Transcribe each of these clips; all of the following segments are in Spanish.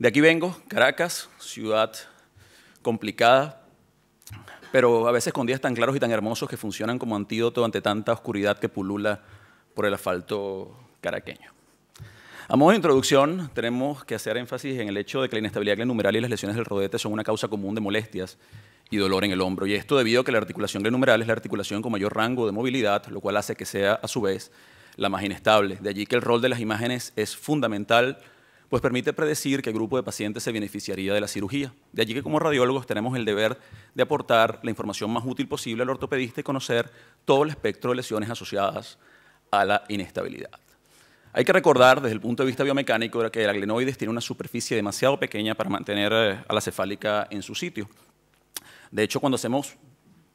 De aquí vengo, Caracas, ciudad complicada, pero a veces con días tan claros y tan hermosos que funcionan como antídoto ante tanta oscuridad que pulula por el asfalto caraqueño. A modo de introducción, tenemos que hacer énfasis en el hecho de que la inestabilidad glenumeral y las lesiones del rodete son una causa común de molestias y dolor en el hombro, y esto debido a que la articulación glenumeral es la articulación con mayor rango de movilidad, lo cual hace que sea, a su vez, la más inestable. De allí que el rol de las imágenes es fundamental pues permite predecir qué grupo de pacientes se beneficiaría de la cirugía. De allí que como radiólogos tenemos el deber de aportar la información más útil posible al ortopedista y conocer todo el espectro de lesiones asociadas a la inestabilidad. Hay que recordar desde el punto de vista biomecánico que el glenoides tiene una superficie demasiado pequeña para mantener eh, a la cefálica en su sitio. De hecho, cuando hacemos,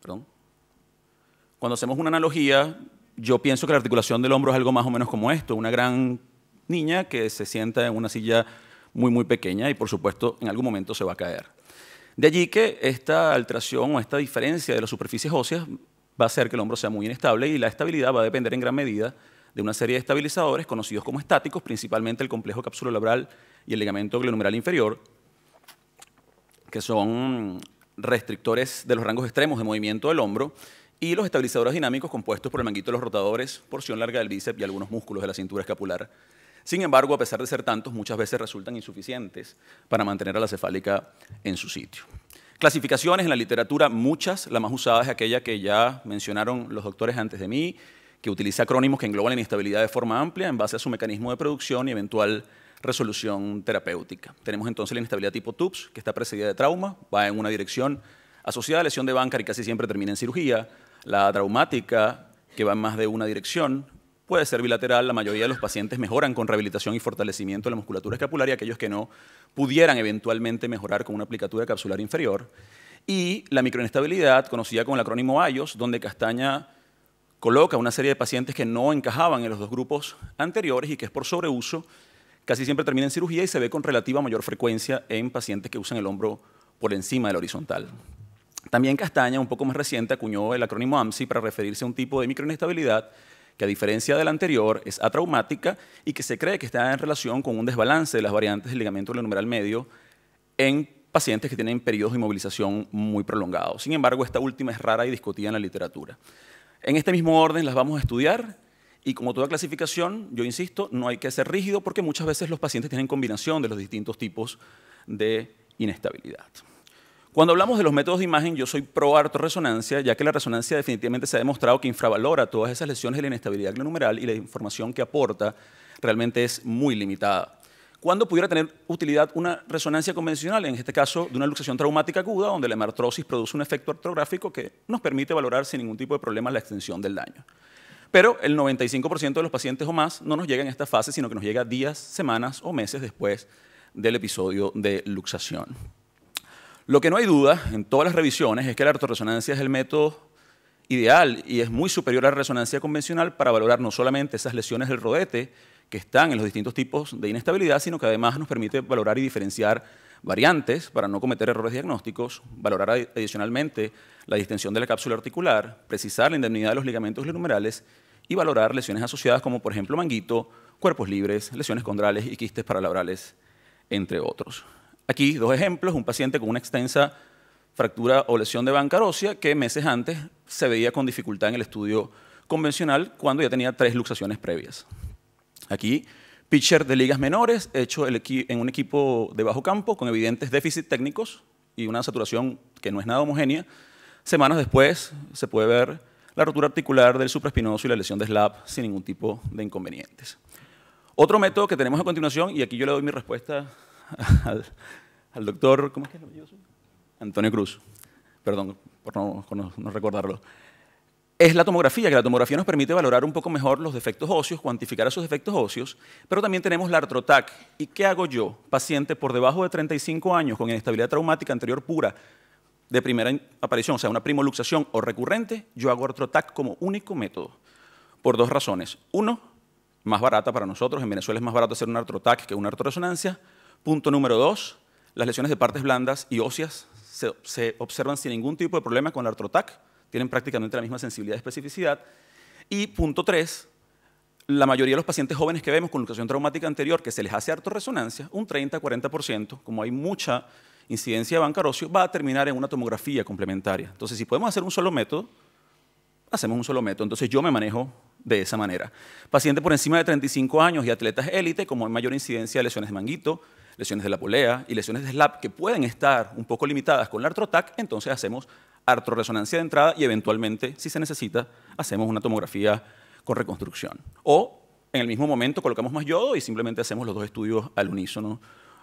cuando hacemos una analogía, yo pienso que la articulación del hombro es algo más o menos como esto, una gran niña que se sienta en una silla muy, muy pequeña y por supuesto en algún momento se va a caer. De allí que esta alteración o esta diferencia de las superficies óseas va a hacer que el hombro sea muy inestable y la estabilidad va a depender en gran medida de una serie de estabilizadores conocidos como estáticos, principalmente el complejo capsulo-labral y el ligamento glenumeral inferior, que son restrictores de los rangos extremos de movimiento del hombro, y los estabilizadores dinámicos compuestos por el manguito de los rotadores, porción larga del bíceps y algunos músculos de la cintura escapular sin embargo, a pesar de ser tantos, muchas veces resultan insuficientes para mantener a la cefálica en su sitio. Clasificaciones en la literatura, muchas, la más usada es aquella que ya mencionaron los doctores antes de mí, que utiliza acrónimos que engloban la inestabilidad de forma amplia en base a su mecanismo de producción y eventual resolución terapéutica. Tenemos entonces la inestabilidad tipo TUPS, que está precedida de trauma, va en una dirección asociada a lesión de Bancar y casi siempre termina en cirugía, la traumática, que va en más de una dirección, puede ser bilateral, la mayoría de los pacientes mejoran con rehabilitación y fortalecimiento de la musculatura escapular y aquellos que no pudieran eventualmente mejorar con una aplicatura capsular inferior. Y la microinestabilidad, conocida con el acrónimo IOS, donde Castaña coloca una serie de pacientes que no encajaban en los dos grupos anteriores y que es por sobreuso, casi siempre termina en cirugía y se ve con relativa mayor frecuencia en pacientes que usan el hombro por encima del horizontal. También Castaña, un poco más reciente, acuñó el acrónimo AMSI para referirse a un tipo de microinestabilidad que a diferencia de la anterior es atraumática y que se cree que está en relación con un desbalance de las variantes del ligamento glenomeral medio en pacientes que tienen periodos de inmovilización muy prolongados. Sin embargo, esta última es rara y discutida en la literatura. En este mismo orden las vamos a estudiar y como toda clasificación, yo insisto, no hay que ser rígido porque muchas veces los pacientes tienen combinación de los distintos tipos de inestabilidad. Cuando hablamos de los métodos de imagen, yo soy pro resonancia, ya que la resonancia definitivamente se ha demostrado que infravalora todas esas lesiones de la inestabilidad glenumeral y la información que aporta realmente es muy limitada. ¿Cuándo pudiera tener utilidad una resonancia convencional? En este caso, de una luxación traumática aguda, donde la hemartrosis produce un efecto artrográfico que nos permite valorar sin ningún tipo de problema la extensión del daño. Pero el 95% de los pacientes o más no nos llega en esta fase, sino que nos llega días, semanas o meses después del episodio de luxación. Lo que no hay duda en todas las revisiones es que la resonancia es el método ideal y es muy superior a la resonancia convencional para valorar no solamente esas lesiones del rodete que están en los distintos tipos de inestabilidad, sino que además nos permite valorar y diferenciar variantes para no cometer errores diagnósticos, valorar adicionalmente la distensión de la cápsula articular, precisar la indemnidad de los ligamentos numerales y valorar lesiones asociadas como por ejemplo manguito, cuerpos libres, lesiones condrales y quistes paralabrales, entre otros. Aquí dos ejemplos, un paciente con una extensa fractura o lesión de bancarosia que meses antes se veía con dificultad en el estudio convencional cuando ya tenía tres luxaciones previas. Aquí, pitcher de ligas menores, hecho en un equipo de bajo campo con evidentes déficits técnicos y una saturación que no es nada homogénea. Semanas después se puede ver la rotura articular del supraespinoso y la lesión de slab sin ningún tipo de inconvenientes. Otro método que tenemos a continuación, y aquí yo le doy mi respuesta al, doctor, ¿cómo es que Antonio Cruz, perdón por no, recordarlo es la tomografía, que la tomografía nos permite valorar un poco mejor los defectos óseos, cuantificar esos defectos óseos, pero también tenemos la artrotac. ¿Y qué hago yo? Paciente por debajo de 35 años con inestabilidad traumática anterior pura de primera aparición, o sea, una primoluxación o recurrente, yo hago artrotac como único método, por dos razones. Uno, más barata para nosotros, en Venezuela es más barato hacer un artrotac que una artroresonancia. Punto número dos, las lesiones de partes blandas y óseas se, observan sin ningún tipo de problema con la artrotac, tienen prácticamente la misma sensibilidad y especificidad. Y punto tres, la mayoría de los pacientes jóvenes que vemos con luxación traumática anterior, que se les hace resonancia, un 30-40%, como hay mucha incidencia de bancarocio, va a terminar en una tomografía complementaria. Entonces, si podemos hacer un solo método, hacemos un solo método. Entonces, yo me manejo de esa manera. Paciente por encima de 35 años y atletas élite, como hay mayor incidencia de lesiones de manguito, lesiones de la polea y lesiones de slap que pueden estar un poco limitadas con la artrotac, entonces hacemos artroresonancia de entrada y eventualmente, si se necesita, hacemos una tomografía con reconstrucción. O en el mismo momento colocamos más yodo y simplemente hacemos los dos estudios al unísono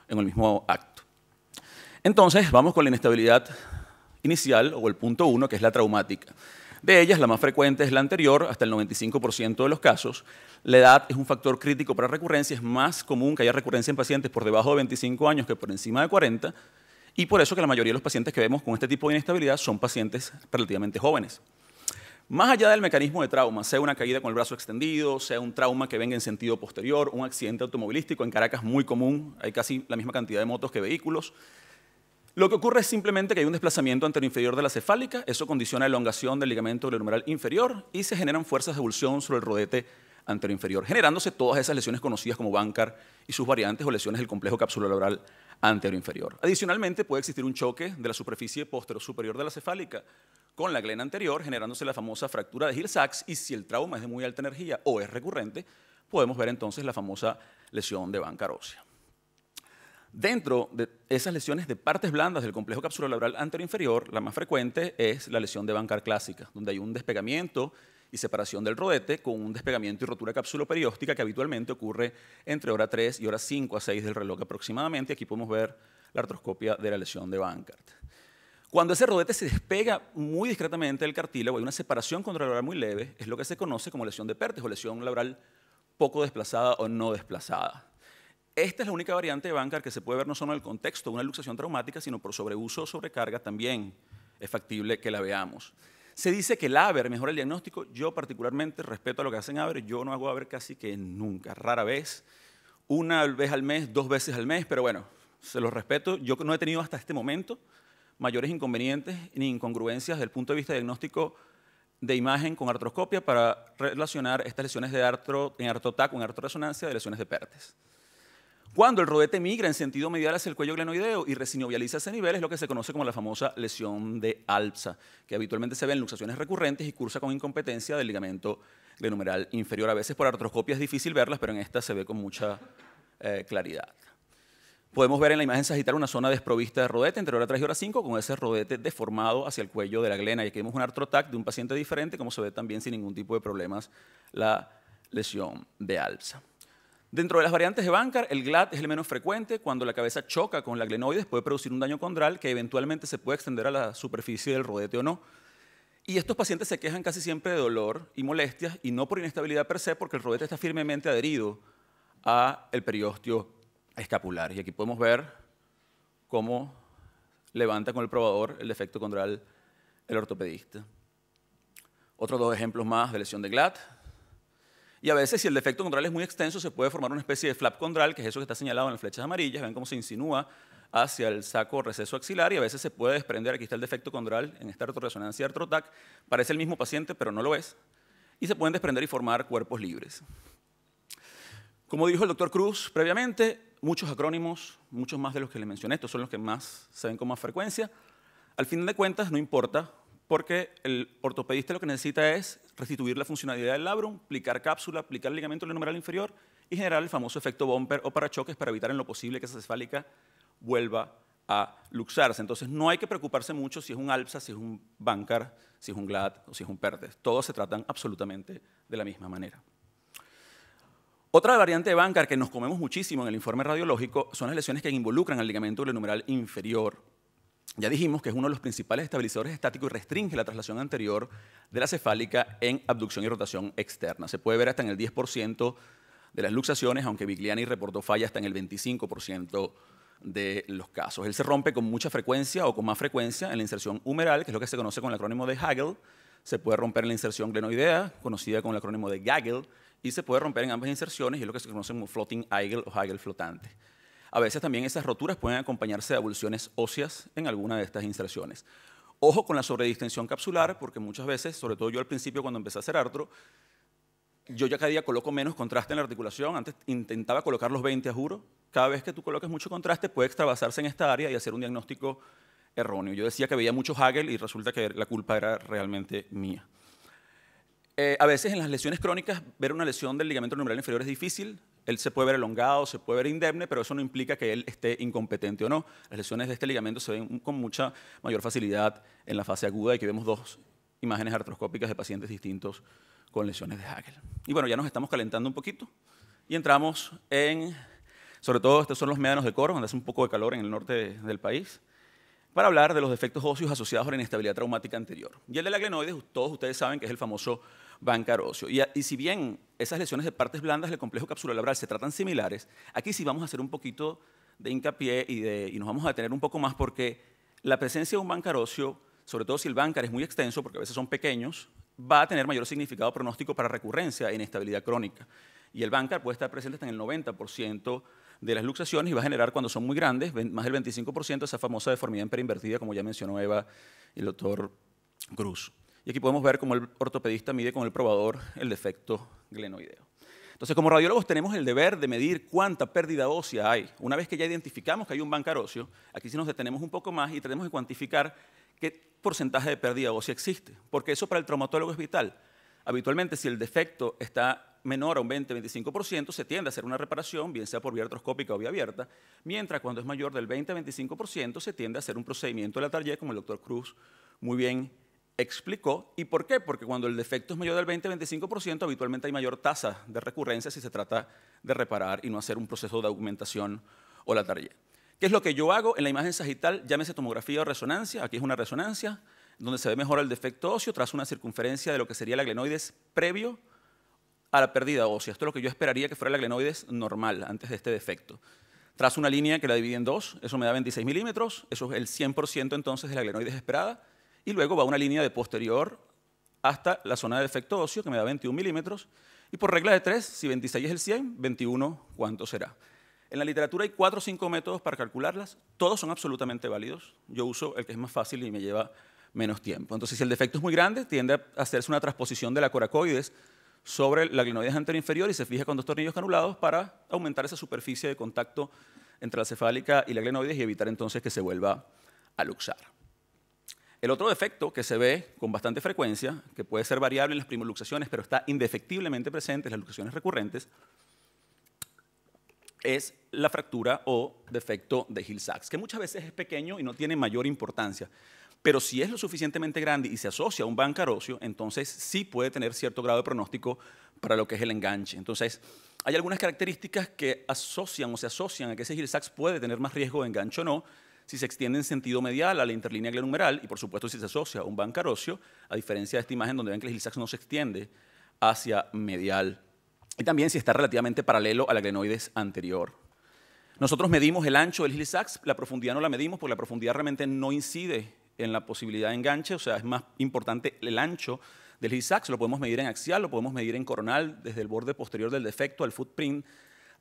en el mismo acto. Entonces, vamos con la inestabilidad inicial o el punto uno, que es la traumática. De ellas, la más frecuente es la anterior, hasta el 95% de los casos. La edad es un factor crítico para recurrencia, es más común que haya recurrencia en pacientes por debajo de 25 años que por encima de 40, y por eso que la mayoría de los pacientes que vemos con este tipo de inestabilidad son pacientes relativamente jóvenes. Más allá del mecanismo de trauma, sea una caída con el brazo extendido, sea un trauma que venga en sentido posterior, un accidente automovilístico, en Caracas muy común, hay casi la misma cantidad de motos que vehículos, lo que ocurre es simplemente que hay un desplazamiento anteroinferior de la cefálica, eso condiciona la elongación del ligamento humeral inferior y se generan fuerzas de evolución sobre el rodete anteroinferior, generándose todas esas lesiones conocidas como Bancar y sus variantes o lesiones del complejo anterior anteroinferior. Adicionalmente, puede existir un choque de la superficie superior de la cefálica con la glena anterior, generándose la famosa fractura de Hill-Sachs y si el trauma es de muy alta energía o es recurrente, podemos ver entonces la famosa lesión de Bancar ósea. Dentro de esas lesiones de partes blandas del complejo capsulolabral inferior, la más frecuente es la lesión de Bancar clásica, donde hay un despegamiento y separación del rodete con un despegamiento y rotura capsuloperióstica que habitualmente ocurre entre hora 3 y hora 5 a 6 del reloj aproximadamente. Aquí podemos ver la artroscopia de la lesión de Bankart. Cuando ese rodete se despega muy discretamente del cartílago, hay una separación contralabral muy leve, es lo que se conoce como lesión de Pertes o lesión labral poco desplazada o no desplazada. Esta es la única variante de Bancar que se puede ver no solo en el contexto de una luxación traumática, sino por sobreuso o sobrecarga también es factible que la veamos. Se dice que el AVER mejora el diagnóstico. Yo particularmente respeto a lo que hacen AVER. Yo no hago AVER casi que nunca, rara vez. Una vez al mes, dos veces al mes, pero bueno, se los respeto. Yo no he tenido hasta este momento mayores inconvenientes ni incongruencias desde el punto de vista diagnóstico de imagen con artroscopia para relacionar estas lesiones de artro, en artotac con de lesiones de Pertes. Cuando el rodete migra en sentido medial hacia el cuello glenoideo y resinovializa ese nivel, es lo que se conoce como la famosa lesión de alza, que habitualmente se ve en luxaciones recurrentes y cursa con incompetencia del ligamento glenomeral inferior. A veces por artroscopia es difícil verlas, pero en esta se ve con mucha eh, claridad. Podemos ver en la imagen sagital una zona desprovista de rodete entre hora 3 y hora 5 con ese rodete deformado hacia el cuello de la glena. Y aquí vemos un artrotac de un paciente diferente, como se ve también sin ningún tipo de problemas la lesión de alza. Dentro de las variantes de bancar, el GLAT es el menos frecuente. Cuando la cabeza choca con la glenoides puede producir un daño condral que eventualmente se puede extender a la superficie del rodete o no. Y estos pacientes se quejan casi siempre de dolor y molestias y no por inestabilidad per se porque el rodete está firmemente adherido a el periósteo escapular. Y aquí podemos ver cómo levanta con el probador el defecto condral el ortopedista. Otros dos ejemplos más de lesión de GLAT y a veces, si el defecto condral es muy extenso, se puede formar una especie de flap condral, que es eso que está señalado en las flechas amarillas. Ven cómo se insinúa hacia el saco receso axilar y a veces se puede desprender. Aquí está el defecto condral en esta resonancia artrotac. Parece el mismo paciente, pero no lo es. Y se pueden desprender y formar cuerpos libres. Como dijo el doctor Cruz previamente, muchos acrónimos, muchos más de los que le mencioné, estos son los que más se ven con más frecuencia. Al fin de cuentas, no importa porque el ortopedista lo que necesita es restituir la funcionalidad del labrum, aplicar cápsula, aplicar ligamento numeral inferior y generar el famoso efecto bumper o parachoques para evitar en lo posible que esa cefálica vuelva a luxarse. Entonces no hay que preocuparse mucho si es un alpsa, si es un bancar, si es un glad o si es un pertes. Todos se tratan absolutamente de la misma manera. Otra variante de bancar que nos comemos muchísimo en el informe radiológico son las lesiones que involucran al ligamento numeral inferior ya dijimos que es uno de los principales estabilizadores estáticos y restringe la traslación anterior de la cefálica en abducción y rotación externa. Se puede ver hasta en el 10% de las luxaciones, aunque Vigliani reportó falla hasta en el 25% de los casos. Él se rompe con mucha frecuencia o con más frecuencia en la inserción humeral, que es lo que se conoce con el acrónimo de Hagel. Se puede romper en la inserción glenoidea, conocida con el acrónimo de Gagel, y se puede romper en ambas inserciones, y es lo que se conoce como floating Hagel o Hagel flotante. A veces también esas roturas pueden acompañarse de evoluciones óseas en alguna de estas inserciones. Ojo con la sobredistensión capsular, porque muchas veces, sobre todo yo al principio cuando empecé a hacer artro, yo ya cada día coloco menos contraste en la articulación. Antes intentaba colocar los 20, a juro. Cada vez que tú coloques mucho contraste, puede extravasarse en esta área y hacer un diagnóstico erróneo. Yo decía que veía mucho Hagel y resulta que la culpa era realmente mía. Eh, a veces en las lesiones crónicas, ver una lesión del ligamento numeral inferior es difícil. Él se puede ver elongado, se puede ver indemne, pero eso no implica que él esté incompetente o no. Las lesiones de este ligamento se ven con mucha mayor facilidad en la fase aguda y que vemos dos imágenes artroscópicas de pacientes distintos con lesiones de Hagel. Y bueno, ya nos estamos calentando un poquito y entramos en, sobre todo estos son los médanos de Coro, donde hace un poco de calor en el norte del país, para hablar de los defectos óseos asociados a la inestabilidad traumática anterior. Y el de la glenoides, todos ustedes saben que es el famoso bancarocio. Y, si bien esas lesiones de partes blandas del complejo labral se tratan similares, aquí sí vamos a hacer un poquito de hincapié y, nos vamos a detener un poco más porque la presencia de un bancarocio, sobre todo si el bancar es muy extenso, porque a veces son pequeños, va a tener mayor significado pronóstico para recurrencia e inestabilidad crónica. Y el bancar puede estar presente hasta en el 90% de las luxaciones y va a generar, cuando son muy grandes, más del 25% esa famosa deformidad imperinvertida, como ya mencionó Eva y el doctor Cruz. Y aquí podemos ver cómo el ortopedista mide con el probador el defecto glenoideo. Entonces, como radiólogos tenemos el deber de medir cuánta pérdida ósea hay. Una vez que ya identificamos que hay un bancar aquí sí nos detenemos un poco más y tenemos que cuantificar qué porcentaje de pérdida ósea existe, porque eso para el traumatólogo es vital. Habitualmente, si el defecto está menor a un 20-25%, se tiende a hacer una reparación, bien sea por vía artroscópica o vía abierta, mientras cuando es mayor del 20-25%, se tiende a hacer un procedimiento de la tarjeta, como el doctor Cruz muy bien explicó. ¿Y por qué? Porque cuando el defecto es mayor del 20-25%, habitualmente hay mayor tasa de recurrencia si se trata de reparar y no hacer un proceso de augmentación o la tarea. ¿Qué es lo que yo hago en la imagen sagital? Llámese tomografía o resonancia. Aquí es una resonancia donde se ve mejor el defecto óseo tras una circunferencia de lo que sería la glenoides previo a la pérdida ósea. Esto es lo que yo esperaría que fuera la glenoides normal antes de este defecto. Tras una línea que la divide en dos, eso me da 26 milímetros, eso es el 100% entonces de la glenoides esperada y luego va una línea de posterior hasta la zona de defecto óseo, que me da 21 milímetros, y por regla de 3, si 26 es el 100, 21, ¿cuánto será? En la literatura hay cuatro o cinco métodos para calcularlas, todos son absolutamente válidos, yo uso el que es más fácil y me lleva menos tiempo. Entonces, si el defecto es muy grande, tiende a hacerse una transposición de la coracoides sobre la glenoides anterior e inferior y se fija con dos tornillos canulados para aumentar esa superficie de contacto entre la cefálica y la glenoides y evitar entonces que se vuelva a luxar. El otro defecto que se ve con bastante frecuencia, que puede ser variable en las primoluxaciones, pero está indefectiblemente presente en las luxaciones recurrentes, es la fractura o defecto de Hill-Sachs, que muchas veces es pequeño y no tiene mayor importancia. Pero si es lo suficientemente grande y se asocia a un bancarocio, entonces sí puede tener cierto grado de pronóstico para lo que es el enganche. Entonces, hay algunas características que asocian o se asocian a que ese Hill-Sachs puede tener más riesgo de enganche o no, si se extiende en sentido medial a la interlínea glenumeral y por supuesto si se asocia a un bancarocio, a diferencia de esta imagen donde ven que el gil no se extiende hacia medial y también si está relativamente paralelo a la glenoides anterior. Nosotros medimos el ancho del gil la profundidad no la medimos porque la profundidad realmente no incide en la posibilidad de enganche, o sea, es más importante el ancho del gil lo podemos medir en axial, lo podemos medir en coronal, desde el borde posterior del defecto al footprint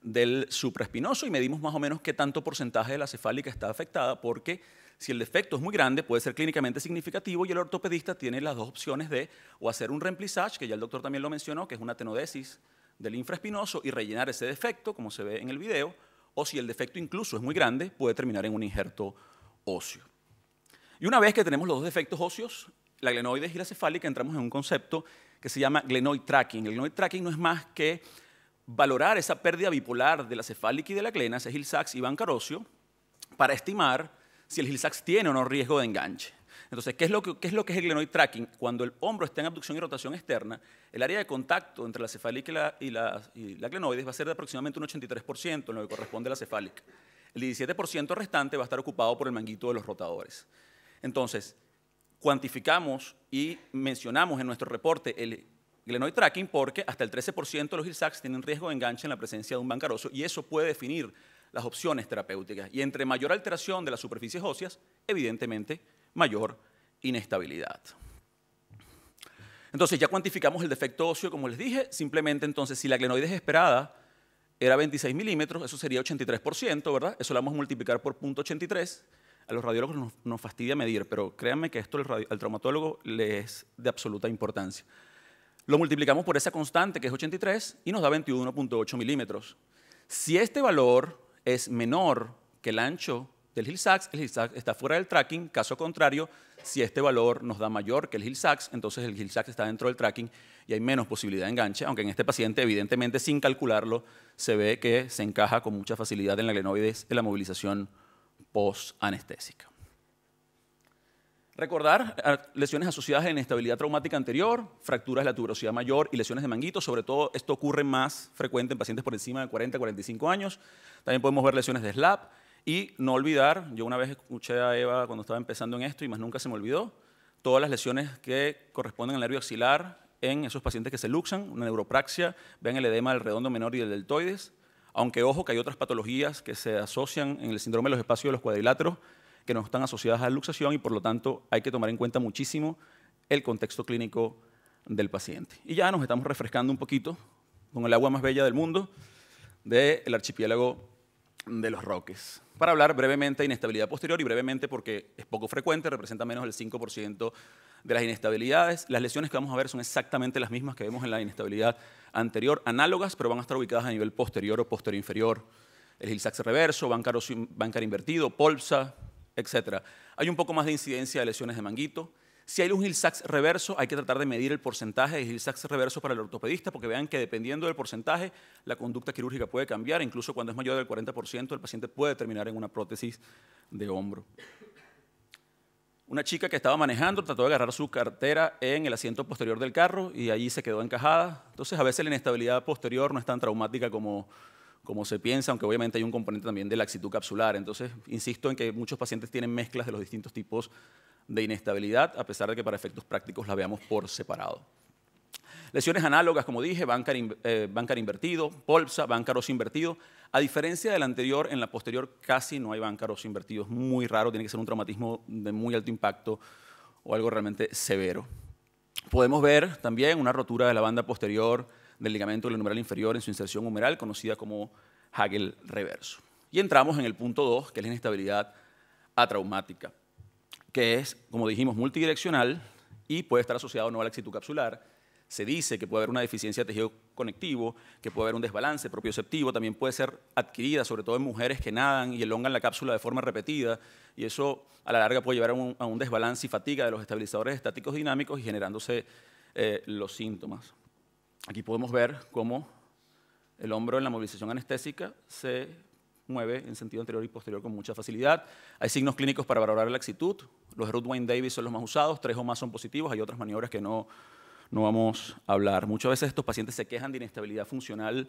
del supraespinoso y medimos más o menos qué tanto porcentaje de la cefálica está afectada, porque si el defecto es muy grande, puede ser clínicamente significativo y el ortopedista tiene las dos opciones de o hacer un remplissage, que ya el doctor también lo mencionó, que es una tenodesis del infraespinoso y rellenar ese defecto, como se ve en el video, o si el defecto incluso es muy grande, puede terminar en un injerto óseo. Y una vez que tenemos los dos defectos óseos, la glenoides y la cefálica, entramos en un concepto que se llama glenoid tracking. El glenoid tracking no es más que valorar esa pérdida bipolar de la cefálica y de la glena, ese Hill-Sachs y Van para estimar si el Hill-Sachs tiene o no riesgo de enganche. Entonces, ¿qué es, lo que, es lo que es el glenoid tracking? Cuando el hombro está en abducción y rotación externa, el área de contacto entre la cefálica y la, y y glenoides va a ser de aproximadamente un 83% en lo que corresponde a la cefálica. El 17% restante va a estar ocupado por el manguito de los rotadores. Entonces, cuantificamos y mencionamos en nuestro reporte el Glenoid tracking porque hasta el 13% de los ILSACs tienen riesgo de enganche en la presencia de un bancaroso y eso puede definir las opciones terapéuticas. Y entre mayor alteración de las superficies óseas, evidentemente mayor inestabilidad. Entonces ya cuantificamos el defecto óseo, como les dije, simplemente entonces si la glenoides esperada era 26 milímetros, eso sería 83%, ¿verdad? Eso lo vamos a multiplicar por 0.83. A los radiólogos nos, fastidia medir, pero créanme que esto al, al traumatólogo le es de absoluta importancia. Lo multiplicamos por esa constante que es 83 y nos da 21.8 milímetros. Si este valor es menor que el ancho del Hill-Sachs, el Hill-Sachs está fuera del tracking, caso contrario, si este valor nos da mayor que el Hill-Sachs, entonces el Hill-Sachs está dentro del tracking y hay menos posibilidad de enganche, aunque en este paciente evidentemente sin calcularlo se ve que se encaja con mucha facilidad en la glenoides en la movilización post-anestésica. Recordar eh, lesiones asociadas en inestabilidad traumática anterior, fracturas de la tuberosidad mayor y lesiones de manguito. Sobre todo, esto ocurre más frecuente en pacientes por encima de 40 45 años. También podemos ver lesiones de SLAP. Y no olvidar, yo una vez escuché a Eva cuando estaba empezando en esto y más nunca se me olvidó, todas las lesiones que corresponden al nervio axilar en esos pacientes que se luxan, una neuropraxia, vean el edema del redondo menor y del deltoides. Aunque ojo que hay otras patologías que se asocian en el síndrome de los espacios de los cuadriláteros que no están asociadas a la luxación y por lo tanto hay que tomar en cuenta muchísimo el contexto clínico del paciente. Y ya nos estamos refrescando un poquito con el agua más bella del mundo del archipiélago de los Roques. Para hablar brevemente de inestabilidad posterior y brevemente porque es poco frecuente, representa menos del 5% de las inestabilidades. Las lesiones que vamos a ver son exactamente las mismas que vemos en la inestabilidad anterior, análogas, pero van a estar ubicadas a nivel posterior o posterior inferior. El hill reverso, bancar invertido, polsa, etcétera. Hay un poco más de incidencia de lesiones de manguito. Si hay un hill reverso, hay que tratar de medir el porcentaje de hill reverso para el ortopedista, porque vean que dependiendo del porcentaje, la conducta quirúrgica puede cambiar. Incluso cuando es mayor del 40%, el paciente puede terminar en una prótesis de hombro. Una chica que estaba manejando trató de agarrar su cartera en el asiento posterior del carro y allí se quedó encajada. Entonces, a veces la inestabilidad posterior no es tan traumática como, como se piensa, aunque obviamente hay un componente también de laxitud capsular. Entonces, insisto en que muchos pacientes tienen mezclas de los distintos tipos de inestabilidad, a pesar de que para efectos prácticos la veamos por separado. Lesiones análogas, como dije, bancar, eh, invertido, polsa, bancaros invertido. A diferencia del anterior, en la posterior casi no hay bancaros invertidos. Es muy raro, tiene que ser un traumatismo de muy alto impacto o algo realmente severo. Podemos ver también una rotura de la banda posterior del ligamento del inferior en su inserción humeral, conocida como Hagel reverso. Y entramos en el punto 2, que es la inestabilidad atraumática, que es, como dijimos, multidireccional y puede estar asociado no a la capsular. Se dice que puede haber una deficiencia de tejido conectivo, que puede haber un desbalance propioceptivo, también puede ser adquirida, sobre todo en mujeres que nadan y elongan la cápsula de forma repetida, y eso a la larga puede llevar a un, desbalance y fatiga de los estabilizadores estáticos dinámicos y generándose eh, los síntomas. Aquí podemos ver cómo el hombro en la movilización anestésica se mueve en sentido anterior y posterior con mucha facilidad. Hay signos clínicos para valorar la actitud. Los Ruth Wayne Davis son los más usados, tres o más son positivos, hay otras maniobras que no, no vamos a hablar. Muchas veces estos pacientes se quejan de inestabilidad funcional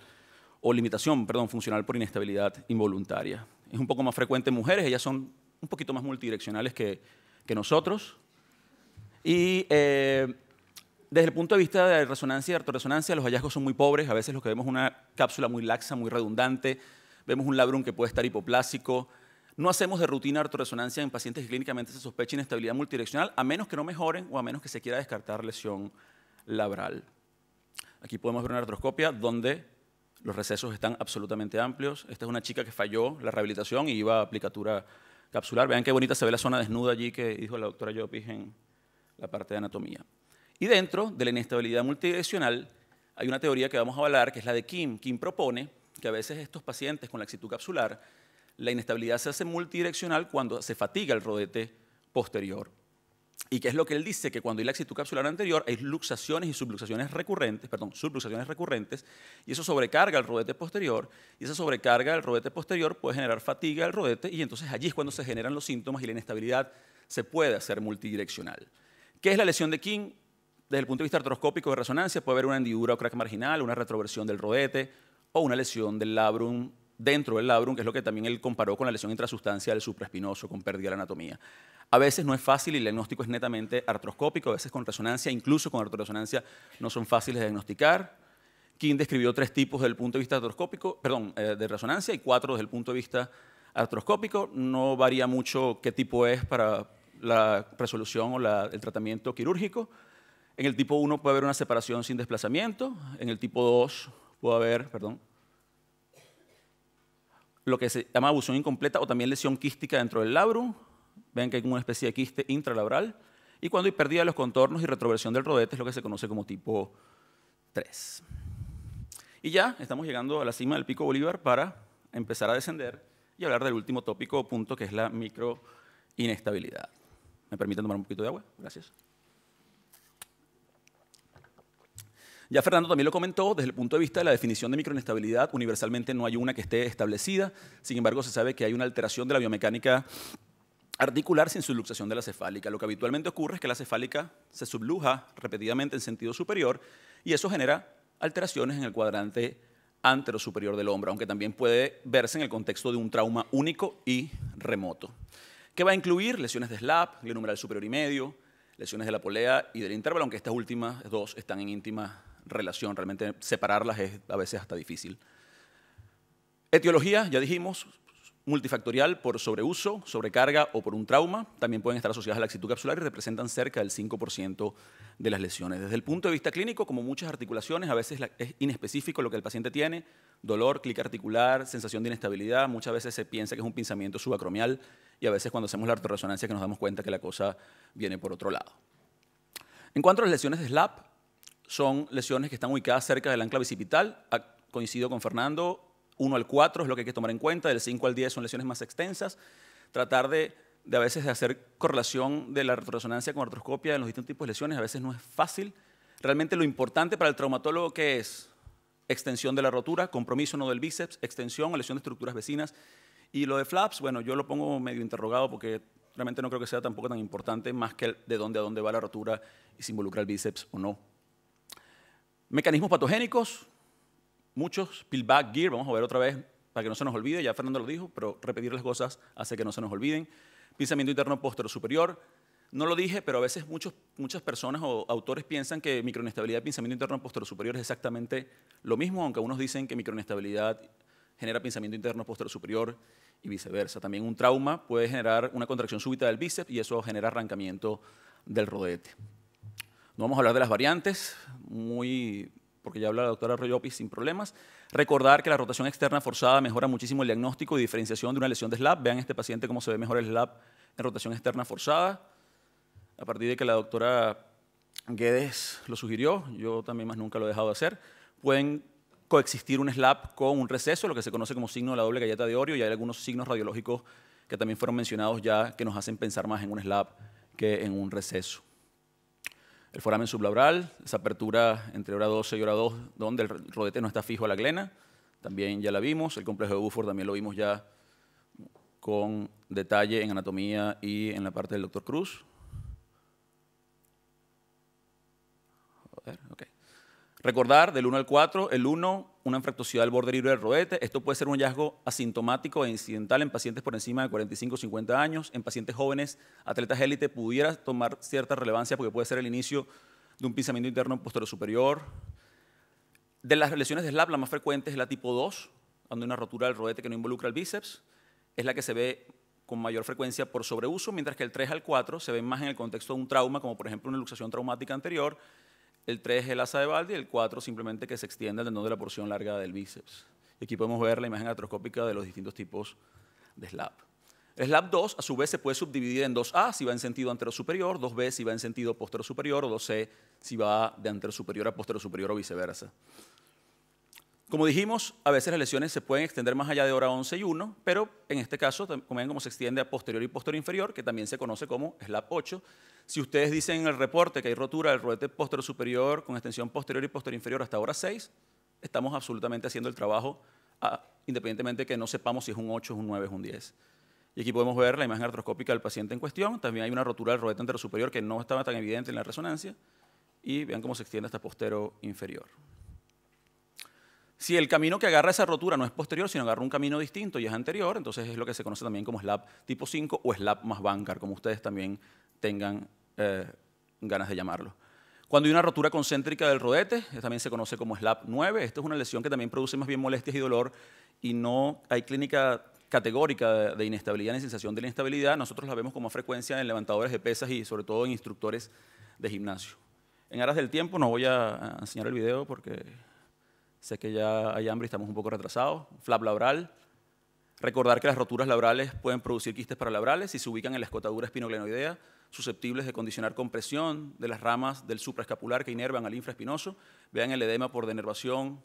o limitación, perdón, funcional por inestabilidad involuntaria. Es un poco más frecuente en mujeres, ellas son un poquito más multidireccionales que, que nosotros. Y eh, desde el punto de vista de resonancia y artoresonancia, los hallazgos son muy pobres. A veces lo que vemos es una cápsula muy laxa, muy redundante. Vemos un labrum que puede estar hipoplásico. No hacemos de rutina artoresonancia en pacientes que clínicamente se sospecha inestabilidad multidireccional, a menos que no mejoren o a menos que se quiera descartar lesión labral. Aquí podemos ver una artroscopia donde los recesos están absolutamente amplios. Esta es una chica que falló la rehabilitación y iba a aplicatura capsular. Vean qué bonita se ve la zona desnuda allí que dijo la doctora Jopi en la parte de anatomía. Y dentro de la inestabilidad multidireccional hay una teoría que vamos a hablar, que es la de Kim. Kim propone que a veces estos pacientes con laxitud capsular, la inestabilidad se hace multidireccional cuando se fatiga el rodete posterior. ¿Y qué es lo que él dice? Que cuando hay laxitud capsular anterior hay luxaciones y subluxaciones recurrentes, perdón, subluxaciones recurrentes, y eso sobrecarga el rodete posterior, y esa sobrecarga del rodete posterior puede generar fatiga al rodete, y entonces allí es cuando se generan los síntomas y la inestabilidad se puede hacer multidireccional. ¿Qué es la lesión de Kim? Desde el punto de vista artroscópico de resonancia, puede haber una hendidura o crack marginal, una retroversión del rodete o una lesión del labrum dentro del labrum, que es lo que también él comparó con la lesión intrasustancial supraespinoso, con pérdida de anatomía. A veces no es fácil y el diagnóstico es netamente artroscópico, a veces con resonancia, incluso con artroresonancia, no son fáciles de diagnosticar. King describió tres tipos desde punto de vista artroscópico, perdón, eh, de resonancia y cuatro desde el punto de vista artroscópico. No varía mucho qué tipo es para la resolución o el tratamiento quirúrgico. En el tipo 1 puede haber una separación sin desplazamiento. En el tipo 2 puede haber, perdón, lo que se llama abusión incompleta o también lesión quística dentro del labrum. ven que hay una especie de quiste intralabral. Y cuando hay pérdida de los contornos y retroversión del rodete es lo que se conoce como tipo 3. Y ya estamos llegando a la cima del pico Bolívar para empezar a descender y hablar del último tópico o punto que es la microinestabilidad. ¿Me permiten tomar un poquito de agua? Gracias. Ya Fernando también lo comentó, desde el punto de vista de la definición de microinestabilidad, universalmente no hay una que esté establecida, sin embargo se sabe que hay una alteración de la biomecánica articular sin subluxación de la cefálica. Lo que habitualmente ocurre es que la cefálica se subluja repetidamente en sentido superior y eso genera alteraciones en el cuadrante anterosuperior superior del hombro, aunque también puede verse en el contexto de un trauma único y remoto, que va a incluir lesiones de slap, glenumeral superior y medio, lesiones de la polea y del intervalo, aunque estas últimas dos están en íntima relación. Realmente separarlas es a veces hasta difícil. Etiología, ya dijimos, multifactorial por sobreuso, sobrecarga o por un trauma. También pueden estar asociadas a la actitud capsular y representan cerca del 5% de las lesiones. Desde el punto de vista clínico, como muchas articulaciones, a veces es inespecífico lo que el paciente tiene, dolor, clic articular, sensación de inestabilidad, muchas veces se piensa que es un pinzamiento subacromial y a veces cuando hacemos la resonancia que nos damos cuenta que la cosa viene por otro lado. En cuanto a las lesiones de SLAP, son lesiones que están ubicadas cerca del ancla bicipital. Coincido con Fernando, 1 al 4 es lo que hay que tomar en cuenta, del 5 al 10 son lesiones más extensas. Tratar de, a veces de hacer correlación de la resonancia con artroscopia en los distintos tipos de lesiones a veces no es fácil. Realmente lo importante para el traumatólogo que es extensión de la rotura, compromiso no del bíceps, extensión o lesión de estructuras vecinas. Y lo de flaps, bueno, yo lo pongo medio interrogado porque realmente no creo que sea tampoco tan importante más que de dónde a dónde va la rotura y si involucra el bíceps o no. Mecanismos patogénicos, muchos, pillback gear, vamos a ver otra vez para que no se nos olvide, ya Fernando lo dijo, pero repetir las cosas hace que no se nos olviden. Pensamiento interno posterior superior, no lo dije, pero a veces muchas personas o autores piensan que microinestabilidad de pensamiento interno posterior superior es exactamente lo mismo, aunque algunos dicen que microinestabilidad genera pensamiento interno posterior superior y viceversa. También un trauma puede generar una contracción súbita del bíceps y eso genera arrancamiento del rodete. No vamos a hablar de las variantes, muy, porque ya habla la doctora Royopi sin problemas. Recordar que la rotación externa forzada mejora muchísimo el diagnóstico y diferenciación de una lesión de SLAP. Vean este paciente cómo se ve mejor el SLAP en rotación externa forzada. A partir de que la doctora Guedes lo sugirió, yo también más nunca lo he dejado de hacer, pueden coexistir un SLAP con un receso, lo que se conoce como signo de la doble galleta de oro y hay algunos signos radiológicos que también fueron mencionados ya que nos hacen pensar más en un SLAP que en un receso el foramen sublabral, esa apertura entre hora 12 y hora 2, donde el rodete no está fijo a la glena, también ya la vimos. El complejo de Buford también lo vimos ya con detalle en anatomía y en la parte del doctor Cruz. ver, Recordar del 1 al 4, el 1, una infractuosidad del borde libre del roete. Esto puede ser un hallazgo asintomático e incidental en pacientes por encima de 45 o 50 años. En pacientes jóvenes, atletas élite, pudiera tomar cierta relevancia porque puede ser el inicio de un pinzamiento interno posterior superior. De las lesiones de SLAP, la más frecuente es la tipo 2, donde una rotura del rodete que no involucra el bíceps. Es la que se ve con mayor frecuencia por sobreuso, mientras que el 3 al 4 se ve más en el contexto de un trauma, como por ejemplo una luxación traumática anterior, el 3 es el asa de y el 4 simplemente que se extiende al tendón de la porción larga del bíceps. aquí podemos ver la imagen atroscópica de los distintos tipos de slap. El slap 2, a su vez, se puede subdividir en 2A si va en sentido anterior superior, 2B si va en sentido posterior superior o 2C si va de anterior superior a posterior superior o viceversa. Como dijimos, a veces las lesiones se pueden extender más allá de hora 11 y 1, pero en este caso, ven, como se extiende a posterior y posterior inferior, que también se conoce como SLAP 8. Si ustedes dicen en el reporte que hay rotura del rodete posterior superior con extensión posterior y posterior inferior hasta hora 6, estamos absolutamente haciendo el trabajo ah, independientemente de que no sepamos si es un 8, es un 9, es un 10. Y aquí podemos ver la imagen artroscópica del paciente en cuestión. También hay una rotura del rodete anterior superior que no estaba tan evidente en la resonancia. Y vean cómo se extiende hasta posterior inferior. Si el camino que agarra esa rotura no es posterior, sino agarra un camino distinto y es anterior, entonces es lo que se conoce también como slab tipo 5 o slab más bancar, como ustedes también tengan eh, ganas de llamarlo. Cuando hay una rotura concéntrica del rodete, eh, también se conoce como slab 9. Esta es una lesión que también produce más bien molestias y dolor y no hay clínica categórica de inestabilidad ni sensación de inestabilidad. Nosotros la vemos con más frecuencia en levantadores de pesas y sobre todo en instructores de gimnasio. En aras del tiempo, no voy a enseñar el video porque Sé que ya hay hambre y estamos un poco retrasados. Flap labral. Recordar que las roturas labrales pueden producir quistes paralabrales si se ubican en la escotadura espinoglenoidea, susceptibles de condicionar compresión de las ramas del supraescapular que inervan al infraespinoso. Vean el edema por denervación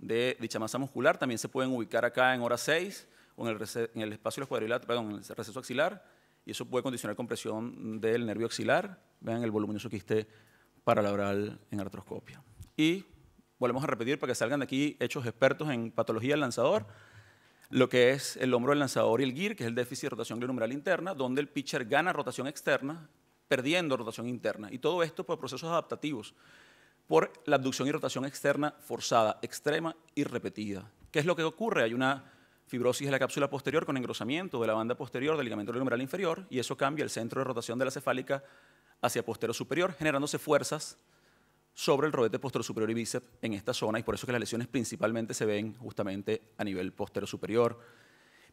de dicha masa muscular. También se pueden ubicar acá en hora 6 o en el, espacio el espacio cuadrilátero, perdón, en el receso axilar. Y eso puede condicionar compresión del nervio axilar. Vean el voluminoso quiste paralabral en artroscopia. Y volvemos a repetir para que salgan de aquí hechos expertos en patología del lanzador, lo que es el hombro del lanzador y el gear, que es el déficit de rotación glenumeral interna, donde el pitcher gana rotación externa, perdiendo rotación interna. Y todo esto por procesos adaptativos, por la abducción y rotación externa forzada, extrema y repetida. ¿Qué es lo que ocurre? Hay una fibrosis en la cápsula posterior con engrosamiento de la banda posterior del ligamento glenumeral inferior y eso cambia el centro de rotación de la cefálica hacia posterior superior, generándose fuerzas sobre el rodete posterior superior y bíceps en esta zona y por eso que las lesiones principalmente se ven justamente a nivel posterior superior.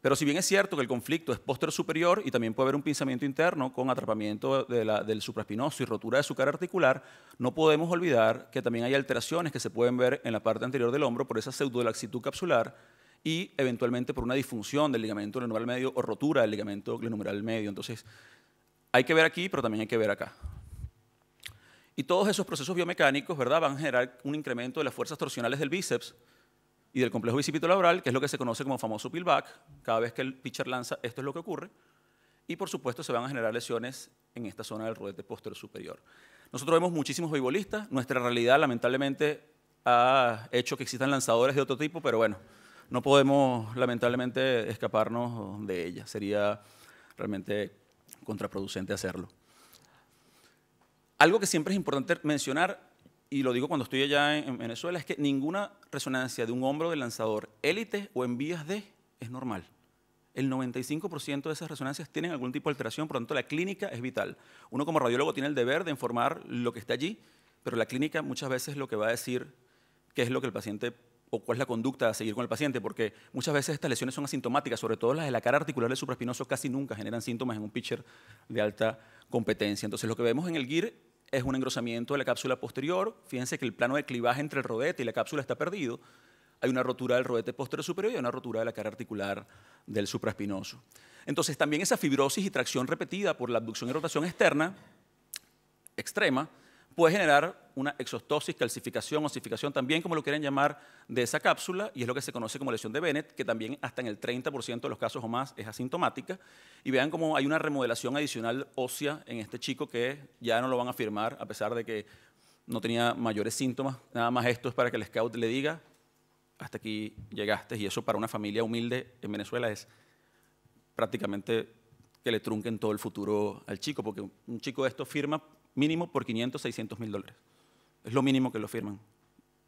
Pero si bien es cierto que el conflicto es posterior superior y también puede haber un pinzamiento interno con atrapamiento del supraespinoso y rotura de su cara articular, no podemos olvidar que también hay alteraciones que se pueden ver en la parte anterior del hombro por esa pseudolaxitud capsular y eventualmente por una disfunción del ligamento glenumeral medio o rotura del ligamento glenumeral medio. Entonces, hay que ver aquí, pero también hay que ver acá. Y todos esos procesos biomecánicos ¿verdad? van a generar un incremento de las fuerzas torsionales del bíceps y del complejo bicipito laboral, que es lo que se conoce como famoso peelback. Cada vez que el pitcher lanza, esto es lo que ocurre. Y por supuesto se van a generar lesiones en esta zona del rodete posterior superior. Nosotros vemos muchísimos beibolistas. Nuestra realidad, lamentablemente, ha hecho que existan lanzadores de otro tipo, pero bueno, no podemos, lamentablemente, escaparnos de ella. Sería realmente contraproducente hacerlo. Algo que siempre es importante mencionar, y lo digo cuando estoy allá en, Venezuela, es que ninguna resonancia de un hombro del lanzador élite o en vías D es normal. El 95% de esas resonancias tienen algún tipo de alteración, por lo tanto la clínica es vital. Uno como radiólogo tiene el deber de informar lo que está allí, pero la clínica muchas veces lo que va a decir qué es lo que el paciente o cuál es la conducta a seguir con el paciente, porque muchas veces estas lesiones son asintomáticas, sobre todo las de la cara articular del supraespinoso casi nunca generan síntomas en un pitcher de alta competencia. Entonces, lo que vemos en el GIR es un engrosamiento de la cápsula posterior. Fíjense que el plano de clivaje entre el rodete y la cápsula está perdido. Hay una rotura del rodete posterior superior y una rotura de la cara articular del supraespinoso. Entonces, también esa fibrosis y tracción repetida por la abducción y rotación externa extrema puede generar una exostosis, calcificación, osificación también, como lo quieren llamar, de esa cápsula, y es lo que se conoce como lesión de Bennett, que también hasta en el 30% de los casos o más es asintomática. Y vean cómo hay una remodelación adicional ósea en este chico que ya no lo van a firmar, a pesar de que no tenía mayores síntomas. Nada más esto es para que el scout le diga, hasta aquí llegaste, y eso para una familia humilde en Venezuela es prácticamente que le trunquen todo el futuro al chico, porque un chico de estos firma mínimo por 500, 600 mil dólares. Es lo mínimo que lo firman.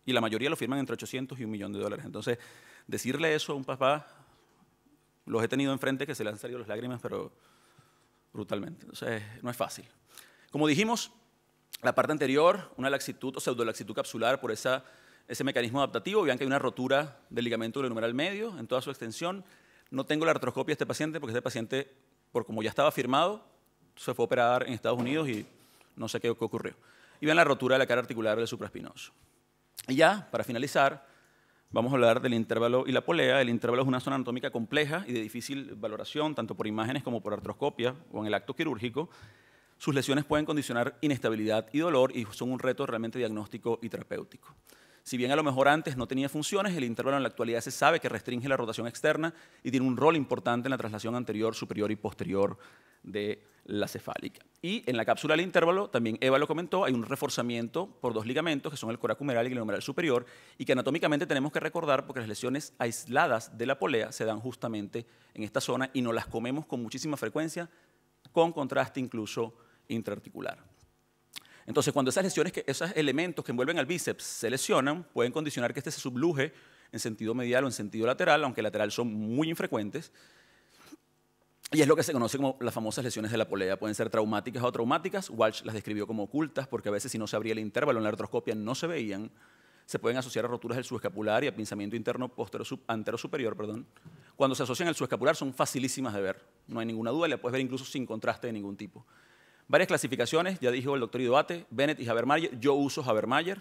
Y la mayoría lo firman entre 800 y un millón de dólares. Entonces, decirle eso a un papá, los he tenido enfrente que se le han salido las lágrimas, pero brutalmente. Entonces, no es fácil. Como dijimos, la parte anterior, una laxitud o pseudo laxitud capsular por esa, ese mecanismo adaptativo. Vean que hay una rotura del ligamento del numeral medio en toda su extensión. No tengo la artroscopia de este paciente porque este paciente por como ya estaba firmado, se fue a operar en Estados Unidos y no sé qué, ocurrió. Y vean la rotura de la cara articular del supraespinoso. Y ya, para finalizar, vamos a hablar del intervalo y la polea. El intervalo es una zona anatómica compleja y de difícil valoración, tanto por imágenes como por artroscopia o en el acto quirúrgico. Sus lesiones pueden condicionar inestabilidad y dolor y son un reto realmente diagnóstico y terapéutico. Si bien a lo mejor antes no tenía funciones, el intervalo en la actualidad se sabe que restringe la rotación externa y tiene un rol importante en la traslación anterior, superior y posterior de la cefálica. Y en la cápsula del intervalo, también Eva lo comentó, hay un reforzamiento por dos ligamentos, que son el coracumeral y el humeral superior, y que anatómicamente tenemos que recordar porque las lesiones aisladas de la polea se dan justamente en esta zona y no las comemos con muchísima frecuencia, con contraste incluso intraarticular. Entonces, cuando esas lesiones, esos elementos que envuelven al bíceps se lesionan, pueden condicionar que este se subluje en sentido medial o en sentido lateral, aunque lateral son muy infrecuentes. Y es lo que se conoce como las famosas lesiones de la polea. Pueden ser traumáticas o traumáticas. Walsh las describió como ocultas porque a veces si no se abría el intervalo en la artroscopia no se veían. Se pueden asociar a roturas del subescapular y a pinzamiento interno antero superior. Perdón. Cuando se asocian al subescapular son facilísimas de ver. No hay ninguna duda, la puedes ver incluso sin contraste de ningún tipo. Varias clasificaciones, ya dijo el doctor Idoate, Bennett y Habermayer. Yo uso Habermayer,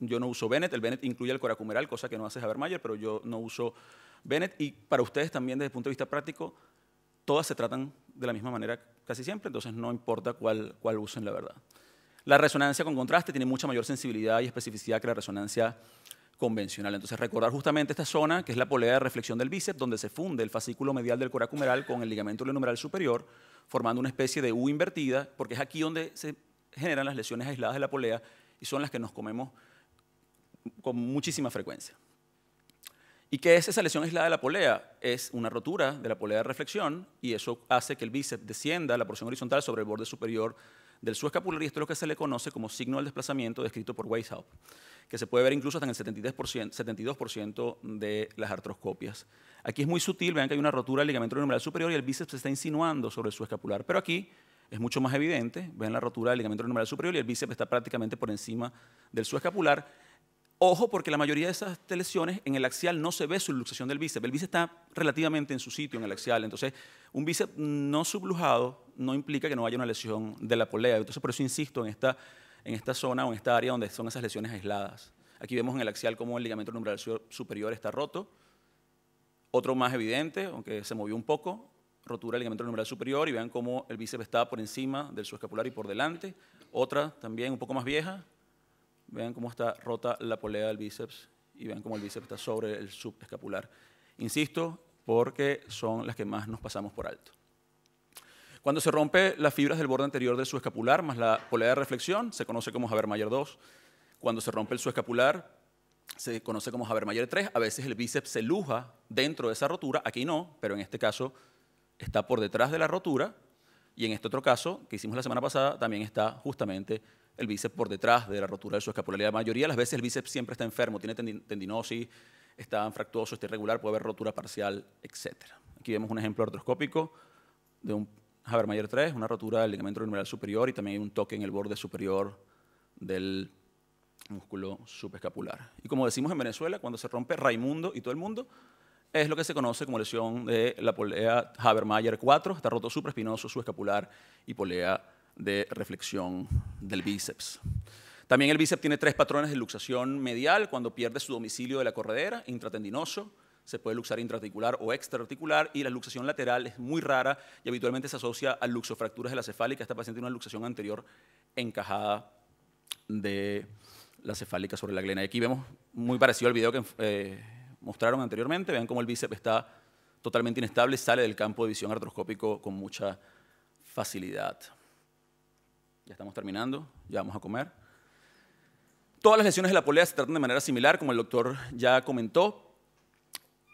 yo no uso Bennett. El Bennett incluye el coracumeral, cosa que no hace Habermayer, pero yo no uso Bennett. Y para ustedes también, desde el punto de vista práctico, todas se tratan de la misma manera casi siempre, entonces no importa cuál, cuál usen, la verdad. La resonancia con contraste tiene mucha mayor sensibilidad y especificidad que la resonancia convencional. Entonces, recordar justamente esta zona, que es la polea de reflexión del bíceps, donde se funde el fascículo medial del coracumeral con el ligamento leonumeral superior, formando una especie de U invertida, porque es aquí donde se generan las lesiones aisladas de la polea y son las que nos comemos con muchísima frecuencia. ¿Y qué es esa lesión aislada de la polea? Es una rotura de la polea de reflexión y eso hace que el bíceps descienda la porción horizontal sobre el borde superior del suescapular y esto es lo que se le conoce como signo del desplazamiento descrito por Weishaupt, que se puede ver incluso hasta en el 72% de las artroscopias. Aquí es muy sutil, vean que hay una rotura del ligamento numeral superior y el bíceps se está insinuando sobre el escapular, pero aquí es mucho más evidente, vean la rotura del ligamento numeral superior y el bíceps está prácticamente por encima del suescapular. Ojo, porque la mayoría de esas lesiones en el axial no se ve su luxación del bíceps. El bíceps está relativamente en su sitio en el axial. Entonces, un bíceps no sublujado no implica que no haya una lesión de la polea. Entonces, por eso insisto en esta, en esta zona o en esta área donde son esas lesiones aisladas. Aquí vemos en el axial cómo el ligamento lumbar superior está roto. Otro más evidente, aunque se movió un poco, rotura del ligamento lumbar superior y vean cómo el bíceps está por encima del subescapular y por delante. Otra también un poco más vieja, Vean cómo está rota la polea del bíceps y vean cómo el bíceps está sobre el subescapular. Insisto, porque son las que más nos pasamos por alto. Cuando se rompe las fibras del borde anterior del subescapular más la polea de reflexión, se conoce como mayor 2. Cuando se rompe el subescapular, se conoce como mayor 3. A veces el bíceps se luja dentro de esa rotura, aquí no, pero en este caso está por detrás de la rotura. Y en este otro caso, que hicimos la semana pasada, también está justamente el bíceps por detrás de la rotura de su escapularidad. La mayoría de las veces el bíceps siempre está enfermo, tiene tendinosis, está fractuoso, está irregular, puede haber rotura parcial, etc. Aquí vemos un ejemplo artroscópico de un Habermeyer 3, una rotura del ligamento numeral superior y también hay un toque en el borde superior del músculo subescapular. Y como decimos en Venezuela, cuando se rompe Raimundo y todo el mundo, es lo que se conoce como lesión de la polea Habermeyer 4, está roto supraespinoso, subescapular y polea de reflexión del bíceps. También el bíceps tiene tres patrones de luxación medial cuando pierde su domicilio de la corredera, intratendinoso, se puede luxar intraarticular o extraarticular y la luxación lateral es muy rara y habitualmente se asocia a luxofracturas de la cefálica. Esta paciente tiene una luxación anterior encajada de la cefálica sobre la glena. Y aquí vemos muy parecido al video que eh, mostraron anteriormente. Vean cómo el bíceps está totalmente inestable, sale del campo de visión artroscópico con mucha facilidad. Ya estamos terminando, ya vamos a comer. Todas las lesiones de la polea se tratan de manera similar, como el doctor ya comentó.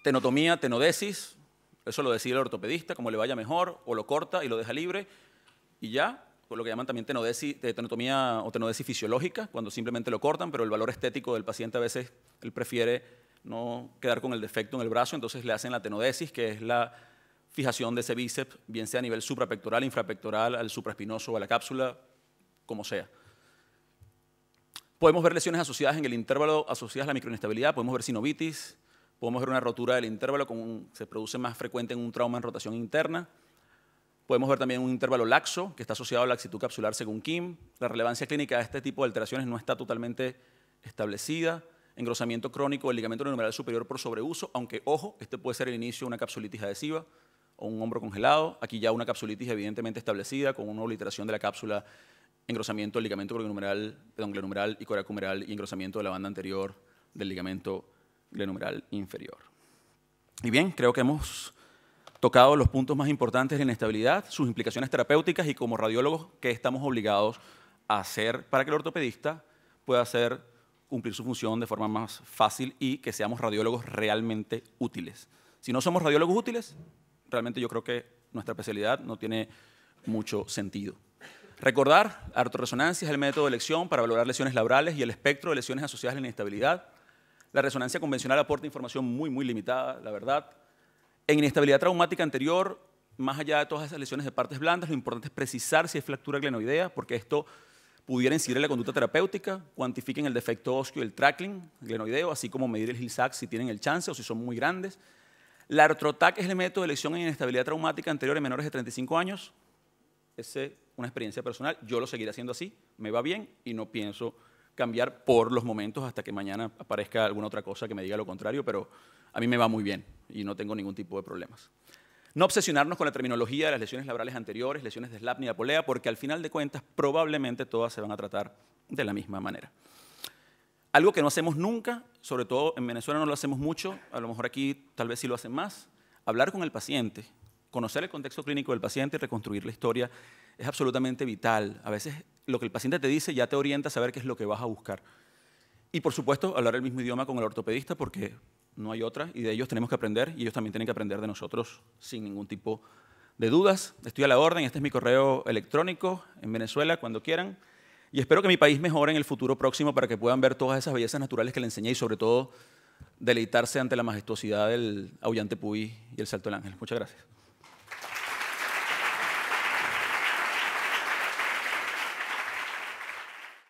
Tenotomía, tenodesis, eso lo decide el ortopedista, como le vaya mejor, o lo corta y lo deja libre. Y ya, por lo que llaman también tenodesis, eh, tenotomía o tenodesis fisiológica, cuando simplemente lo cortan, pero el valor estético del paciente a veces él prefiere no quedar con el defecto en el brazo, entonces le hacen la tenodesis, que es la fijación de ese bíceps, bien sea a nivel suprapectoral, infrapectoral, al supraespinoso o a la cápsula, como sea. Podemos ver lesiones asociadas en el intervalo, asociadas a la microinestabilidad, podemos ver sinovitis, podemos ver una rotura del intervalo, con se produce más frecuente en un trauma en rotación interna. Podemos ver también un intervalo laxo, que está asociado a la laxitud capsular según Kim. La relevancia clínica de este tipo de alteraciones no está totalmente establecida. Engrosamiento crónico del ligamento neuronal superior por sobreuso, aunque, ojo, este puede ser el inicio de una capsulitis adhesiva o un hombro congelado. Aquí ya una capsulitis evidentemente establecida con una obliteración de la cápsula engrosamiento del ligamento glenumeral, y coracumeral y engrosamiento de la banda anterior del ligamento glenumeral inferior. Y bien, creo que hemos tocado los puntos más importantes de la inestabilidad, sus implicaciones terapéuticas y como radiólogos que estamos obligados a hacer para que el ortopedista pueda hacer cumplir su función de forma más fácil y que seamos radiólogos realmente útiles. Si no somos radiólogos útiles, realmente yo creo que nuestra especialidad no tiene mucho sentido. Recordar, artroresonancia es el método de elección para valorar lesiones laborales y el espectro de lesiones asociadas a la inestabilidad. La resonancia convencional aporta información muy, muy limitada, la verdad. En inestabilidad traumática anterior, más allá de todas esas lesiones de partes blandas, lo importante es precisar si es fractura glenoidea, porque esto pudiera incidir en la conducta terapéutica, cuantifiquen el defecto óseo y el tracking glenoideo, así como medir el HILSAC si tienen el chance o si son muy grandes. La artrotac es el método de elección en inestabilidad traumática anterior en menores de 35 años. Ese una experiencia personal, yo lo seguiré haciendo así, me va bien y no pienso cambiar por los momentos hasta que mañana aparezca alguna otra cosa que me diga lo contrario, pero a mí me va muy bien y no tengo ningún tipo de problemas. No obsesionarnos con la terminología de las lesiones laborales anteriores, lesiones de slap ni de polea, porque al final de cuentas probablemente todas se van a tratar de la misma manera. Algo que no hacemos nunca, sobre todo en Venezuela no lo hacemos mucho, a lo mejor aquí tal vez sí lo hacen más, hablar con el paciente, conocer el contexto clínico del paciente y reconstruir la historia es absolutamente vital. A veces lo que el paciente te dice ya te orienta a saber qué es lo que vas a buscar. Y por supuesto, hablar el mismo idioma con el ortopedista porque no hay otra y de ellos tenemos que aprender y ellos también tienen que aprender de nosotros sin ningún tipo de dudas. Estoy a la orden, este es mi correo electrónico en Venezuela cuando quieran. Y espero que mi país mejore en el futuro próximo para que puedan ver todas esas bellezas naturales que le enseñé y sobre todo deleitarse ante la majestuosidad del aullante Puy y el Salto del Ángel. Muchas gracias.